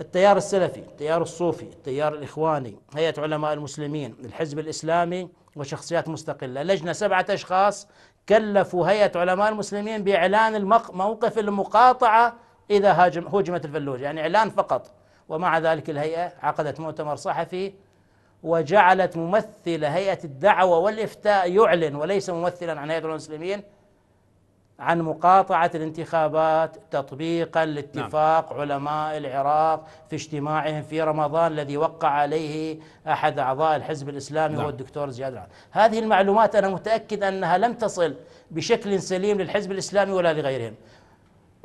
التيار السلفي التيار الصوفي التيار الإخواني هيئة علماء المسلمين الحزب الإسلامي وشخصيات مستقلة لجنة سبعة أشخاص كلفوا هيئة علماء المسلمين بإعلان المق... موقف المقاطعة إذا هاجم... هجمت الفلوجة يعني إعلان فقط ومع ذلك الهيئة عقدت مؤتمر صحفي وجعلت ممثل هيئة الدعوة والإفتاء يعلن وليس ممثلا عن هيئة المسلمين عن مقاطعة الانتخابات تطبيقا لاتفاق نعم. علماء العراق في اجتماعهم في رمضان الذي وقع عليه أحد أعضاء الحزب الإسلامي نعم. هو الدكتور زياد العام هذه المعلومات أنا متأكد أنها لم تصل بشكل سليم للحزب الإسلامي ولا لغيرهم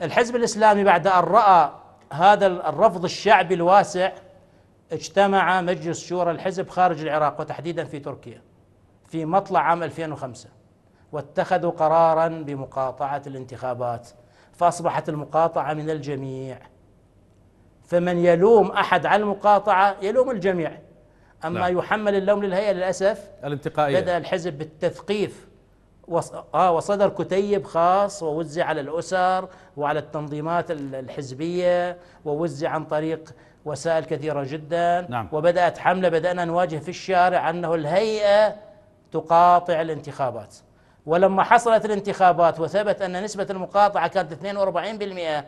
الحزب الإسلامي بعد أن رأى هذا الرفض الشعبي الواسع اجتمع مجلس شورى الحزب خارج العراق وتحديدا في تركيا في مطلع عام 2005 واتخذوا قرارا بمقاطعه الانتخابات فاصبحت المقاطعه من الجميع فمن يلوم احد على المقاطعه يلوم الجميع اما نعم. يحمل اللوم للهيئه للاسف الانتقائيه بدا الحزب بالتثقيف آه، وصدر كتيب خاص ووزع على الاسر وعلى التنظيمات الحزبيه ووزع عن طريق وسائل كثيره جدا نعم. وبدات حمله بدانا نواجه في الشارع انه الهيئه تقاطع الانتخابات ولما حصلت الانتخابات وثبت أن نسبة المقاطعة كانت 42%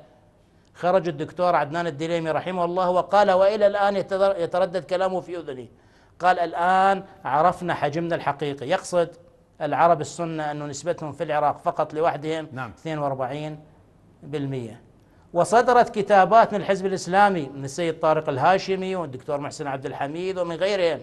خرج الدكتور عدنان الدليمي رحمه الله وقال وإلى الآن يتردد كلامه في أذني قال الآن عرفنا حجمنا الحقيقي يقصد العرب السنة أن نسبتهم في العراق فقط لوحدهم نعم. 42% وصدرت كتابات من الحزب الإسلامي من السيد طارق الهاشمي والدكتور محسن عبد الحميد ومن غيرهم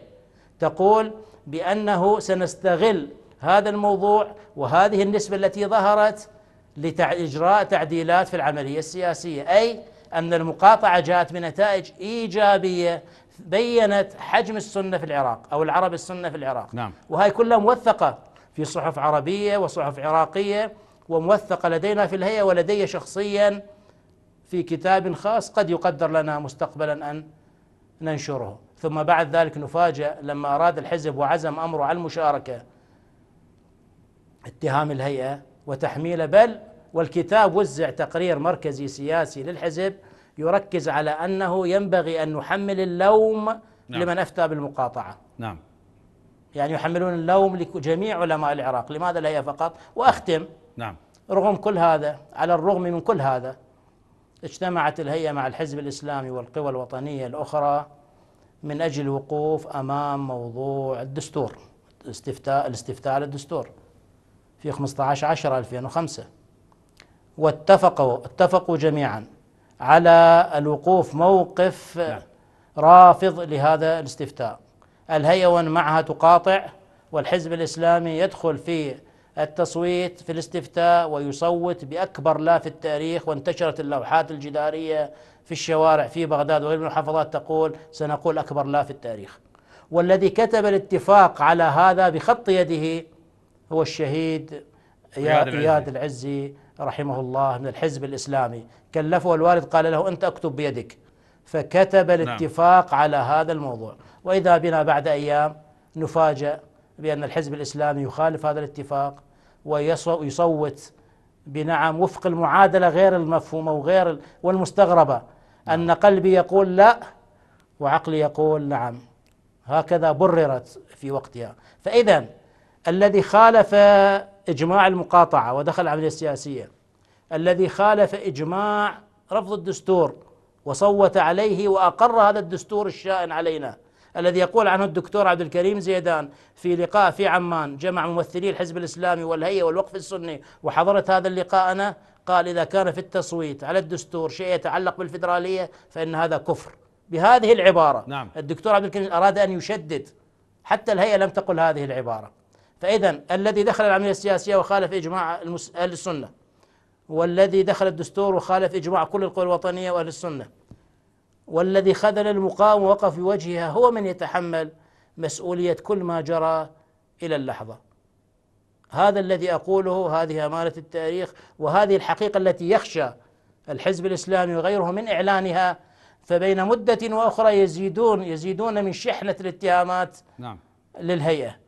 تقول بأنه سنستغل هذا الموضوع وهذه النسبة التي ظهرت لإجراء تعديلات في العملية السياسية أي أن المقاطعة جاءت بنتائج إيجابية بينت حجم السنة في العراق أو العرب السنة في العراق نعم. وهي كلها موثقة في صحف عربية وصحف عراقية وموثقة لدينا في الهيئة ولدي شخصيا في كتاب خاص قد يقدر لنا مستقبلا أن ننشره ثم بعد ذلك نفاجأ لما أراد الحزب وعزم أمره على المشاركة اتهام الهيئة وتحميله بل والكتاب وزع تقرير مركزي سياسي للحزب يركز على أنه ينبغي أن نحمل اللوم نعم. لمن أفتى بالمقاطعة نعم يعني يحملون اللوم لجميع علماء العراق لماذا الهيئة فقط وأختم نعم رغم كل هذا على الرغم من كل هذا اجتمعت الهيئة مع الحزب الإسلامي والقوى الوطنية الأخرى من أجل الوقوف أمام موضوع الدستور استفتاء الاستفتاء للدستور الدستور في 15 10 2005 واتفقوا اتفقوا جميعا على الوقوف موقف نعم. رافض لهذا الاستفتاء الهيئة معها تقاطع والحزب الإسلامي يدخل في التصويت في الاستفتاء ويصوت بأكبر لا في التاريخ وانتشرت اللوحات الجدارية في الشوارع في بغداد وغير المحافظات تقول سنقول أكبر لا في التاريخ والذي كتب الاتفاق على هذا بخط يده هو الشهيد إياد العزي. العزي رحمه الله من الحزب الإسلامي كلفه الوالد قال له أنت أكتب بيدك فكتب نعم. الاتفاق نعم. على هذا الموضوع وإذا بنا بعد أيام نفاجأ بأن الحزب الإسلامي يخالف هذا الاتفاق ويصوت بنعم وفق المعادلة غير المفهومة وغير والمستغربة نعم. أن قلبي يقول لا وعقلي يقول نعم هكذا بررت في وقتها فإذا الذي خالف اجماع المقاطعه ودخل العمليه السياسيه الذي خالف اجماع رفض الدستور وصوت عليه واقر هذا الدستور الشائن علينا الذي يقول عنه الدكتور عبد الكريم زيدان في لقاء في عمان جمع ممثلي الحزب الاسلامي والهيئه والوقف السني وحضرت هذا اللقاء انا قال اذا كان في التصويت على الدستور شيء يتعلق بالفدراليه فان هذا كفر بهذه العباره نعم. الدكتور عبد الكريم اراد ان يشدد حتى الهيئه لم تقل هذه العباره فإذا الذي دخل العملية السياسية وخالف إجماع أهل السنة والذي دخل الدستور وخالف إجماع كل القوى الوطنية وأهل السنة والذي خذل المقاومة ووقف في وجهها هو من يتحمل مسؤولية كل ما جرى إلى اللحظة هذا الذي أقوله هذه أمانة التاريخ وهذه الحقيقة التي يخشى الحزب الإسلامي وغيره من إعلانها فبين مدة وأخرى يزيدون يزيدون من شحنة الاتهامات نعم. للهيئة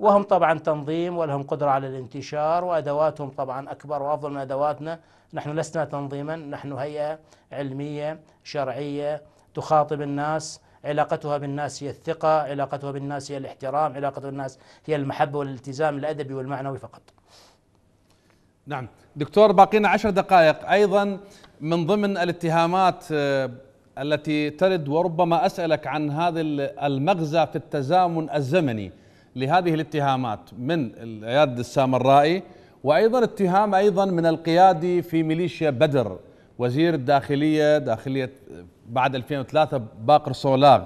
وهم طبعا تنظيم ولهم قدرة على الانتشار وأدواتهم طبعا أكبر وأفضل من أدواتنا نحن لسنا تنظيما نحن هيئة علمية شرعية تخاطب الناس علاقتها بالناس هي الثقة علاقتها بالناس هي الاحترام علاقتها بالناس هي المحبة والالتزام الأدبي والمعنوي فقط نعم دكتور باقينا عشر دقائق أيضا من ضمن الاتهامات آه، التي ترد وربما أسألك عن هذا المغزى في التزامن الزمني لهذه الاتهامات من الاياد السامرائي وايضا اتهام ايضا من القيادي في ميليشيا بدر وزير الداخليه داخليه بعد 2003 باقر صولاغ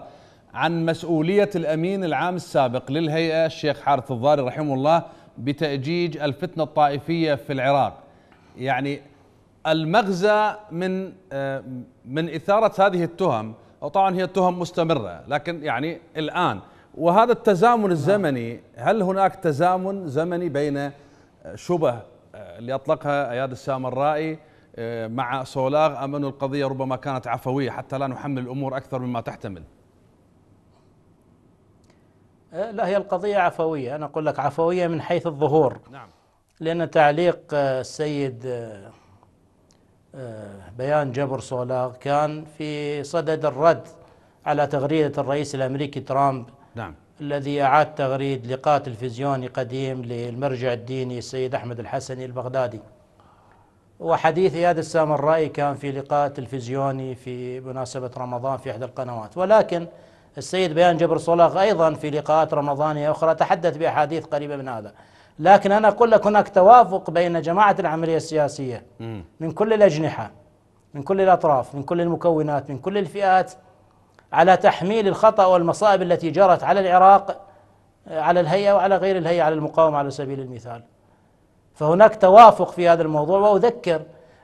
عن مسؤوليه الامين العام السابق للهيئه الشيخ حارث الضاري رحمه الله بتاجيج الفتنه الطائفيه في العراق يعني المغزى من آه، من اثاره هذه التهم طبعا هي تهم مستمره لكن يعني الان وهذا التزامن الزمني هل هناك تزامن زمني بين آه، شبه آه، اللي أطلقها أياد السامرائي آه، مع سولاغ أم أن القضية ربما كانت عفوية حتى لا نحمل الأمور أكثر مما تحتمل لا هي القضية عفوية أنا أقول لك عفوية من حيث الظهور نعم لأن تعليق السيد بيان جبر سولاغ كان في صدد الرد على تغريدة الرئيس الأمريكي ترامب الذي أعاد تغريد لقاء تلفزيوني قديم للمرجع الديني السيد أحمد الحسني البغدادي وحديث إياد السام الرأي كان في لقاء تلفزيوني في مناسبة رمضان في إحدى القنوات ولكن السيد بيان جبر صلاغ أيضا في لقاءات رمضانية أخرى تحدث بأحاديث قريبة من هذا لكن أنا أقول لك هناك توافق بين جماعة العملية السياسية من كل الأجنحة من كل الأطراف من كل المكونات من كل الفئات على تحميل الخطأ والمصائب التي جرت على العراق على الهيئة وعلى غير الهيئة على المقاومة على سبيل المثال فهناك توافق في هذا الموضوع وأذكر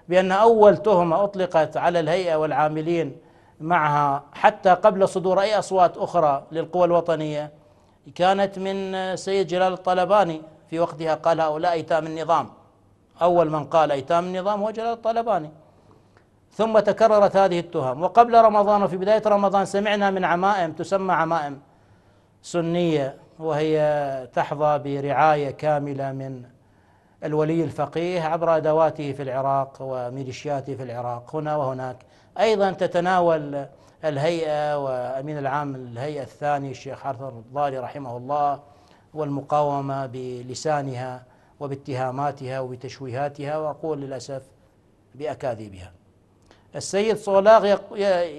بأن أول تهمة أطلقت على الهيئة والعاملين معها حتى قبل صدور أي أصوات أخرى للقوى الوطنية كانت من سيد جلال الطلباني في وقتها قال هؤلاء أيتام النظام أول من قال أيتام النظام هو جلال الطلباني ثم تكررت هذه التهم وقبل رمضان وفي بداية رمضان سمعنا من عمائم تسمى عمائم سنية وهي تحظى برعاية كاملة من الولي الفقيه عبر أدواته في العراق وميليشياته في العراق هنا وهناك أيضا تتناول الهيئة وأمين العام الهيئة الثاني الشيخ حارث الضالي رحمه الله والمقاومة بلسانها وباتهاماتها وبتشويهاتها وأقول للأسف بأكاذيبها السيد صولاغ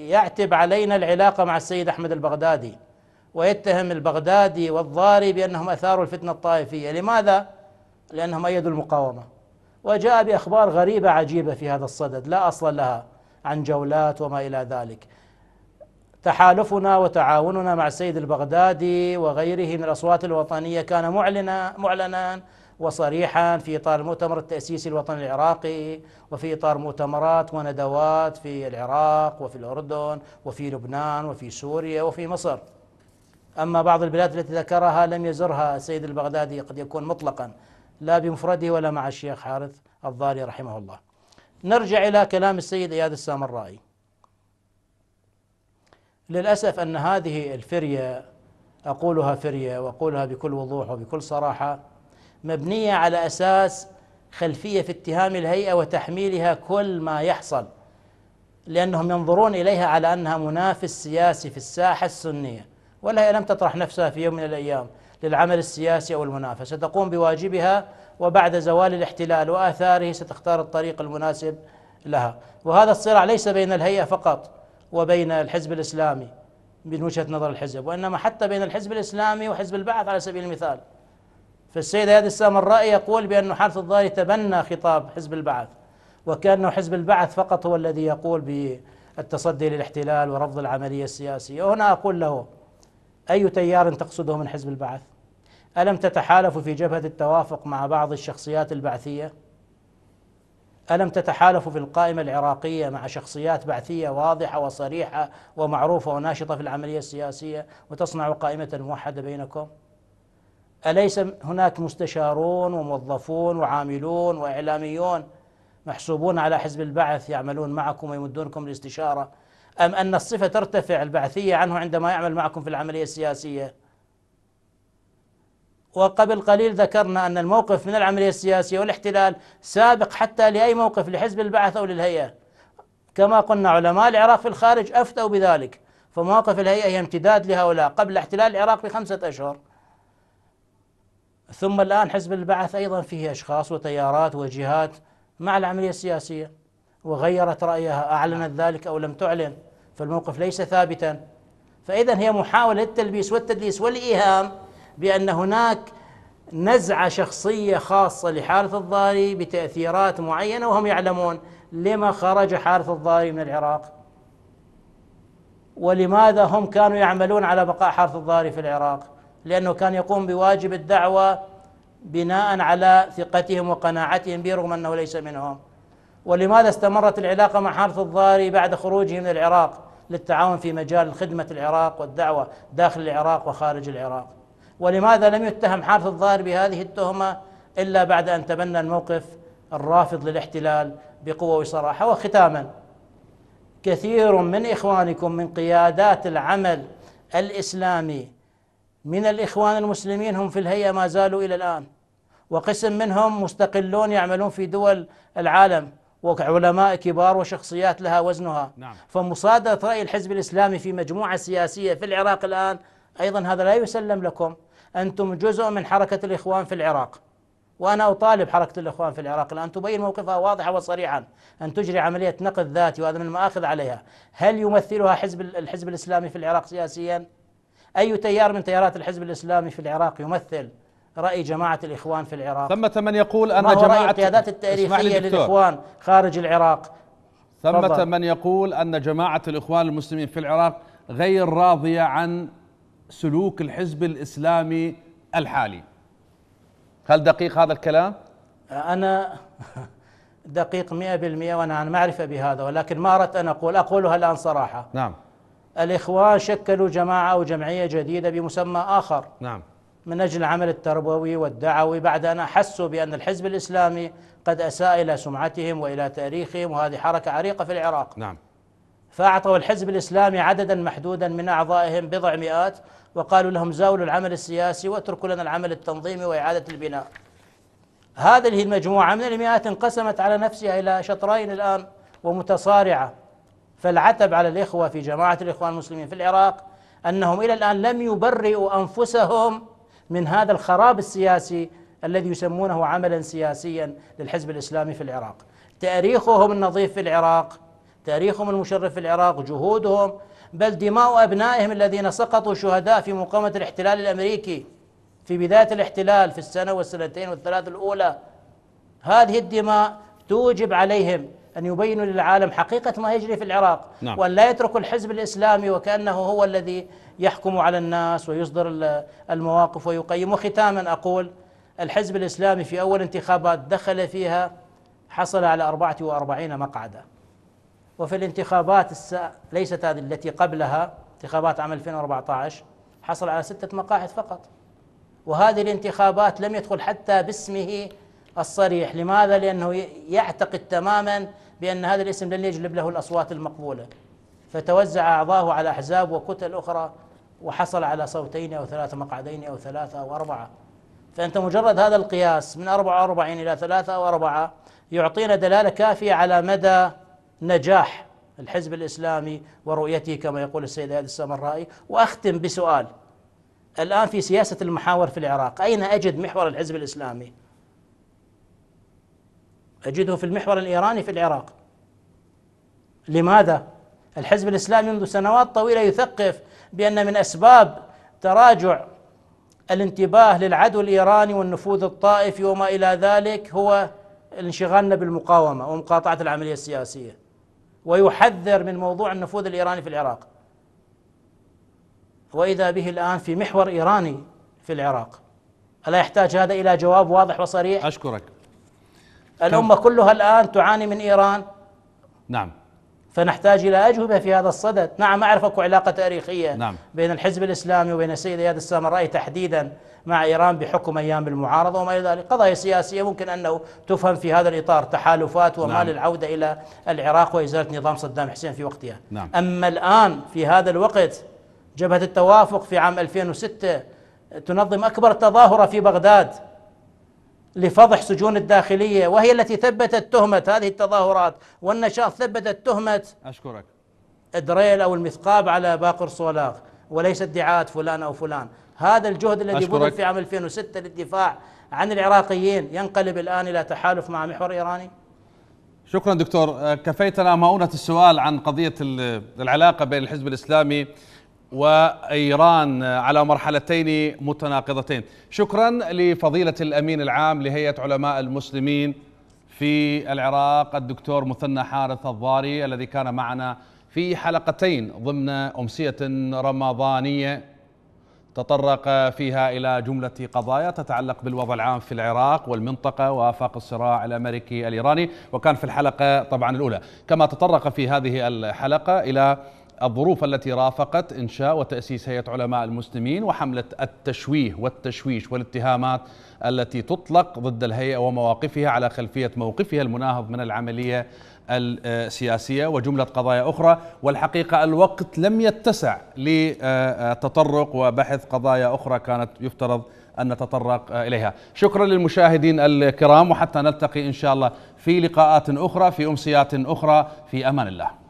يعتب علينا العلاقة مع السيد أحمد البغدادي ويتهم البغدادي والضاري بأنهم أثاروا الفتنة الطائفية لماذا؟ لأنهم أيدوا المقاومة وجاء بأخبار غريبة عجيبة في هذا الصدد لا أصل لها عن جولات وما إلى ذلك تحالفنا وتعاوننا مع السيد البغدادي وغيره من الأصوات الوطنية كان معلنا معلنا وصريحا في إطار المؤتمر التأسيسي الوطني العراقي وفي إطار مؤتمرات وندوات في العراق وفي الأردن وفي لبنان وفي سوريا وفي مصر أما بعض البلاد التي ذكرها لم يزرها السيد البغدادي قد يكون مطلقا لا بمفرده ولا مع الشيخ حارث الضاري رحمه الله نرجع إلى كلام السيد إياد السامرائي للأسف أن هذه الفرية أقولها فرية وأقولها بكل وضوح وبكل صراحة مبنيه على اساس خلفيه في اتهام الهيئه وتحميلها كل ما يحصل لانهم ينظرون اليها على انها منافس سياسي في الساحه السنيه والهيئه لم تطرح نفسها في يوم من الايام للعمل السياسي او المنافسه تقوم بواجبها وبعد زوال الاحتلال واثاره ستختار الطريق المناسب لها وهذا الصراع ليس بين الهيئه فقط وبين الحزب الاسلامي من وجهه نظر الحزب وانما حتى بين الحزب الاسلامي وحزب البعث على سبيل المثال فالسيد هادي السام الرأي يقول بأن حارث الظاهر تبنى خطاب حزب البعث وكأنه حزب البعث فقط هو الذي يقول بالتصدي للاحتلال ورفض العملية السياسية وهنا أقول له أي تيار تقصده من حزب البعث ألم تتحالفوا في جبهة التوافق مع بعض الشخصيات البعثية ألم تتحالفوا في القائمة العراقية مع شخصيات بعثية واضحة وصريحة ومعروفة وناشطة في العملية السياسية وتصنعوا قائمة موحدة بينكم؟ أليس هناك مستشارون وموظفون وعاملون وإعلاميون محسوبون على حزب البعث يعملون معكم ويمدونكم الاستشارة أم أن الصفة ترتفع البعثية عنه عندما يعمل معكم في العملية السياسية وقبل قليل ذكرنا أن الموقف من العملية السياسية والاحتلال سابق حتى لأي موقف لحزب البعث أو للهيئة كما قلنا علماء العراق في الخارج أفتوا بذلك فمواقف الهيئة هي امتداد لهؤلاء قبل احتلال العراق بخمسة أشهر ثم الآن حزب البعث أيضا فيه أشخاص وتيارات وجهات مع العملية السياسية وغيرت رأيها أعلنت ذلك أو لم تعلن فالموقف ليس ثابتا فإذا هي محاولة للتلبيس والتدليس والإيهام بأن هناك نزعة شخصية خاصة لحارث الضاري بتأثيرات معينة وهم يعلمون لما خرج حارث الضاري من العراق ولماذا هم كانوا يعملون على بقاء حارث الضاري في العراق لأنه كان يقوم بواجب الدعوة بناء على ثقتهم وقناعتهم به رغم أنه ليس منهم ولماذا استمرت العلاقة مع حارث الضاري بعد خروجه من العراق للتعاون في مجال خدمة العراق والدعوة داخل العراق وخارج العراق ولماذا لم يتهم حارث الظاهر بهذه التهمة إلا بعد أن تبنى الموقف الرافض للاحتلال بقوة وصراحة وختاما كثير من إخوانكم من قيادات العمل الإسلامي من الإخوان المسلمين هم في الهيئة ما زالوا إلى الآن وقسم منهم مستقلون يعملون في دول العالم وعلماء كبار وشخصيات لها وزنها نعم. فمصادرة رأي الحزب الإسلامي في مجموعة سياسية في العراق الآن أيضا هذا لا يسلم لكم أنتم جزء من حركة الإخوان في العراق وأنا أطالب حركة الإخوان في العراق الآن تبين موقفها واضحا وصريحا أن تجري عملية نقد ذاتي وهذا من المآخذ عليها هل يمثلها حزب الحزب الإسلامي في العراق سياسيا؟ أي تيار من تيارات الحزب الإسلامي في العراق يمثل رأي جماعة الإخوان في العراق ثمة من يقول أن جماعة رأي القيادات التاريخية للإخوان خارج العراق ثمة من يقول أن جماعة الإخوان المسلمين في العراق غير راضية عن سلوك الحزب الإسلامي الحالي هل دقيق هذا الكلام؟ آه، أنا دقيق 100% وأنا عن معرفة بهذا ولكن ما أردت أن أقول أقولها الآن صراحة نعم الإخوان شكلوا جماعة أو جمعية جديدة بمسمى آخر نعم من أجل العمل التربوي والدعوي بعد أن أحسوا بأن الحزب الإسلامي قد أساء إلى سمعتهم وإلى تاريخهم وهذه حركة عريقة في العراق نعم فأعطوا الحزب الإسلامي عددا محدودا من أعضائهم بضع مئات وقالوا لهم زاولوا العمل السياسي واتركوا لنا العمل التنظيمي وإعادة البناء هذه المجموعة من المئات انقسمت على نفسها إلى شطرين الآن ومتصارعة فالعتب على الإخوة في جماعة الإخوان المسلمين في العراق أنهم إلى الآن لم يبرئوا أنفسهم من هذا الخراب السياسي الذي يسمونه عملا سياسيا للحزب الإسلامي في العراق تاريخهم النظيف في العراق تاريخهم المشرف في العراق جهودهم بل دماء أبنائهم الذين سقطوا شهداء في مقاومة الاحتلال الأمريكي في بداية الاحتلال في السنة والسنتين والثلاث الأولى هذه الدماء توجب عليهم أن يبينوا للعالم حقيقة ما يجري في العراق نعم. وأن لا يتركوا الحزب الإسلامي وكأنه هو الذي يحكم على الناس ويصدر المواقف ويقيم وختاما أقول الحزب الإسلامي في أول انتخابات دخل فيها حصل على 44 مقعدا وفي الانتخابات السا... ليست هذه التي قبلها انتخابات عام 2014 حصل على ستة مقاعد فقط وهذه الانتخابات لم يدخل حتى باسمه الصريح لماذا؟ لأنه يعتقد تماما بأن هذا الاسم لن يجلب له الأصوات المقبولة فتوزع أعضاه على أحزاب وكتل أخرى وحصل على صوتين أو ثلاث مقعدين أو ثلاثة أو أربعة فأنت مجرد هذا القياس من 44 إلى ثلاثة أو أربعة يعطينا دلالة كافية على مدى نجاح الحزب الإسلامي ورؤيته كما يقول السيد هادي السامرائي وأختم بسؤال الآن في سياسة المحاور في العراق أين أجد محور الحزب الإسلامي أجده في المحور الإيراني في العراق لماذا؟ الحزب الإسلامي منذ سنوات طويلة يثقف بأن من أسباب تراجع الانتباه للعدو الإيراني والنفوذ الطائفي وما إلى ذلك هو انشغالنا بالمقاومة ومقاطعة العملية السياسية ويحذر من موضوع النفوذ الإيراني في العراق وإذا به الآن في محور إيراني في العراق ألا يحتاج هذا إلى جواب واضح وصريح؟ أشكرك الأمة كلها الآن تعاني من إيران نعم فنحتاج إلى أجوبة في هذا الصدد نعم أعرف أكو علاقة تاريخية نعم. بين الحزب الإسلامي وبين السيد إياد السامرائي تحديدا مع إيران بحكم أيام المعارضة وما إلى ذلك قضايا سياسية ممكن أنه تفهم في هذا الإطار تحالفات وما نعم. للعودة إلى العراق وإزالة نظام صدام حسين في وقتها نعم. أما الآن في هذا الوقت جبهة التوافق في عام 2006 تنظم أكبر تظاهرة في بغداد لفضح سجون الداخلية وهي التي ثبتت تهمة هذه التظاهرات والنشاط ثبتت تهمة أشكرك إدريل أو المثقاب على باقر صولاغ وليس ادعاءات فلان أو فلان هذا الجهد الذي بذل في عام 2006 للدفاع عن العراقيين ينقلب الآن إلى تحالف مع محور إيراني شكرا دكتور آه، كفيتنا مؤونة السؤال عن قضية العلاقة بين الحزب الإسلامي وإيران على مرحلتين متناقضتين شكرا لفضيلة الأمين العام لهيئة علماء المسلمين في العراق الدكتور مثنى حارث الضاري الذي كان معنا في حلقتين ضمن أمسية رمضانية تطرق فيها إلى جملة قضايا تتعلق بالوضع العام في العراق والمنطقة وآفاق الصراع الأمريكي الإيراني وكان في الحلقة طبعا الأولى كما تطرق في هذه الحلقة إلى الظروف التي رافقت إنشاء وتأسيس هيئة علماء المسلمين وحملة التشويه والتشويش والاتهامات التي تطلق ضد الهيئة ومواقفها على خلفية موقفها المناهض من العملية السياسية وجملة قضايا أخرى والحقيقة الوقت لم يتسع للتطرق وبحث قضايا أخرى كانت يفترض أن نتطرق إليها شكرا للمشاهدين الكرام وحتى نلتقي إن شاء الله في لقاءات أخرى في أمسيات أخرى في أمان الله